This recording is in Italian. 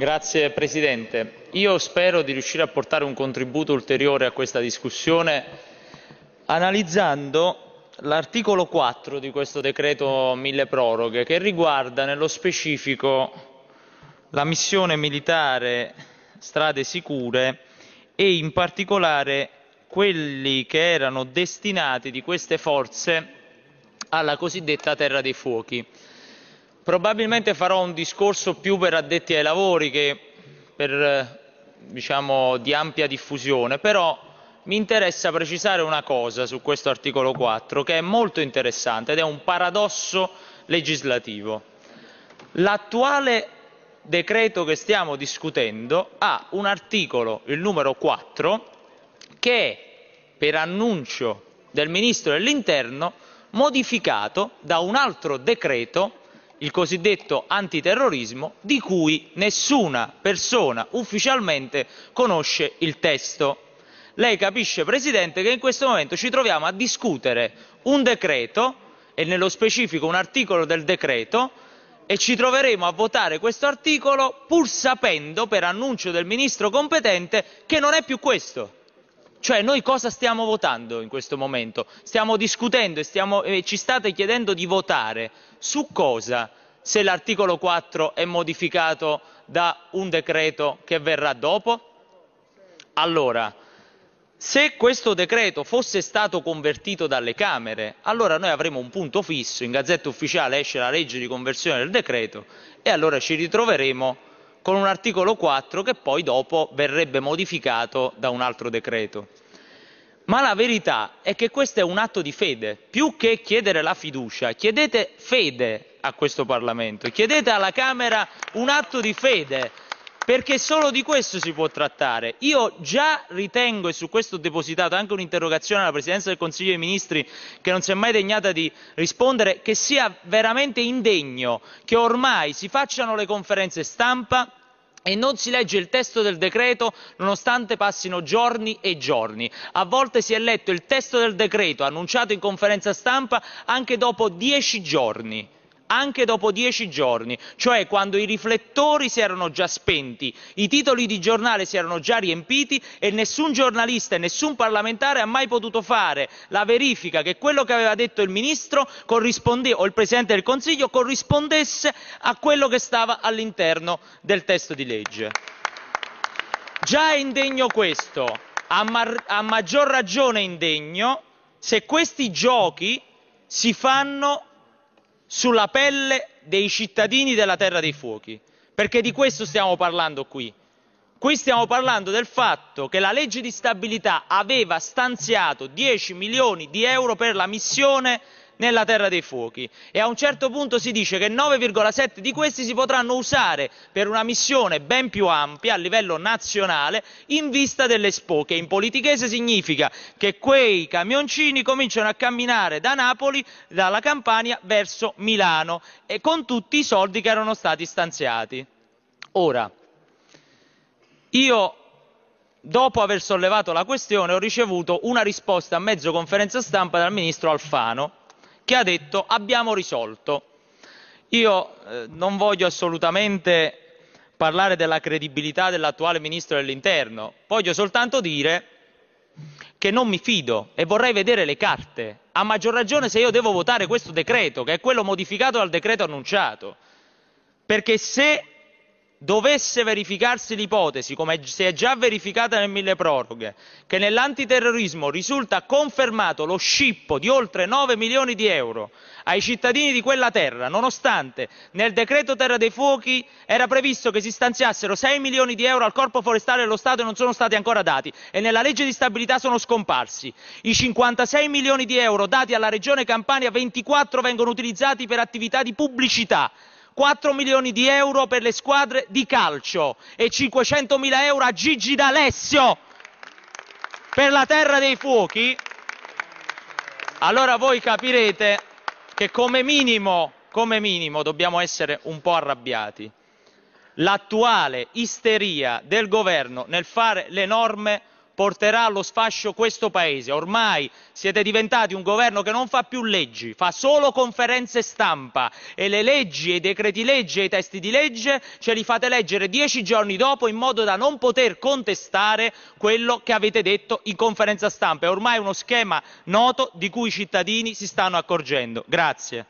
Grazie Presidente. Io spero di riuscire a portare un contributo ulteriore a questa discussione analizzando l'articolo 4 di questo decreto mille proroghe che riguarda nello specifico la missione militare strade sicure e in particolare quelli che erano destinati di queste forze alla cosiddetta terra dei fuochi. Probabilmente farò un discorso più per addetti ai lavori che per, eh, diciamo, di ampia diffusione, però mi interessa precisare una cosa su questo articolo 4 che è molto interessante ed è un paradosso legislativo. L'attuale decreto che stiamo discutendo ha un articolo, il numero 4, che è per annuncio del Ministro dell'Interno modificato da un altro decreto il cosiddetto antiterrorismo, di cui nessuna persona ufficialmente conosce il testo. Lei capisce, Presidente, che in questo momento ci troviamo a discutere un decreto, e nello specifico un articolo del decreto, e ci troveremo a votare questo articolo pur sapendo, per annuncio del Ministro competente, che non è più questo. Cioè noi cosa stiamo votando in questo momento? Stiamo discutendo e, stiamo, e ci state chiedendo di votare su cosa se l'articolo 4 è modificato da un decreto che verrà dopo? Allora, se questo decreto fosse stato convertito dalle Camere, allora noi avremmo un punto fisso, in Gazzetta Ufficiale esce la legge di conversione del decreto e allora ci ritroveremo con un articolo 4 che poi dopo verrebbe modificato da un altro decreto. Ma la verità è che questo è un atto di fede, più che chiedere la fiducia, chiedete fede a questo Parlamento, chiedete alla Camera un atto di fede perché solo di questo si può trattare. Io già ritengo, e su questo ho depositato anche un'interrogazione alla Presidenza del Consiglio dei Ministri, che non si è mai degnata di rispondere, che sia veramente indegno che ormai si facciano le conferenze stampa e non si legge il testo del decreto nonostante passino giorni e giorni. A volte si è letto il testo del decreto annunciato in conferenza stampa anche dopo dieci giorni anche dopo dieci giorni, cioè quando i riflettori si erano già spenti, i titoli di giornale si erano già riempiti e nessun giornalista e nessun parlamentare ha mai potuto fare la verifica che quello che aveva detto il ministro o il Presidente del Consiglio corrispondesse a quello che stava all'interno del testo di legge. Già è indegno questo, a, mar- a maggior ragione indegno se questi giochi si fanno sulla pelle dei cittadini della terra dei fuochi, perché di questo stiamo parlando qui. Qui stiamo parlando del fatto che la legge di stabilità aveva stanziato 10 milioni di euro per la missione nella terra dei fuochi e a un certo punto si dice che 9,7 di questi si potranno usare per una missione ben più ampia a livello nazionale in vista dell'Expo, che in politichese significa che quei camioncini cominciano a camminare da Napoli, dalla Campania verso Milano e con tutti i soldi che erano stati stanziati. Ora, io dopo aver sollevato la questione ho ricevuto una risposta a mezzo conferenza stampa dal ministro Alfano che ha detto abbiamo risolto. Io eh, non voglio assolutamente parlare della credibilità dell'attuale ministro dell'interno, voglio soltanto dire che non mi fido e vorrei vedere le carte, a maggior ragione se io devo votare questo decreto, che è quello modificato dal decreto annunciato, perché se dovesse verificarsi l'ipotesi, come si è già verificata nel mille proroghe, che nell'antiterrorismo risulta confermato lo scippo di oltre 9 milioni di euro ai cittadini di quella terra, nonostante nel decreto Terra dei Fuochi era previsto che si stanziassero 6 milioni di euro al Corpo Forestale dello Stato e non sono stati ancora dati, e nella legge di stabilità sono scomparsi. I 56 milioni di euro dati alla Regione Campania 24 vengono utilizzati per attività di pubblicità 4 milioni di euro per le squadre di calcio e 500 mila euro a Gigi D'Alessio per la terra dei fuochi, allora voi capirete che come minimo, come minimo dobbiamo essere un po' arrabbiati. L'attuale isteria del governo nel fare le norme porterà allo sfascio questo Paese. Ormai siete diventati un governo che non fa più leggi, fa solo conferenze stampa e le leggi, i decreti legge e i testi di legge ce li fate leggere dieci giorni dopo in modo da non poter contestare quello che avete detto in conferenza stampa. È ormai uno schema noto di cui i cittadini si stanno accorgendo. Grazie.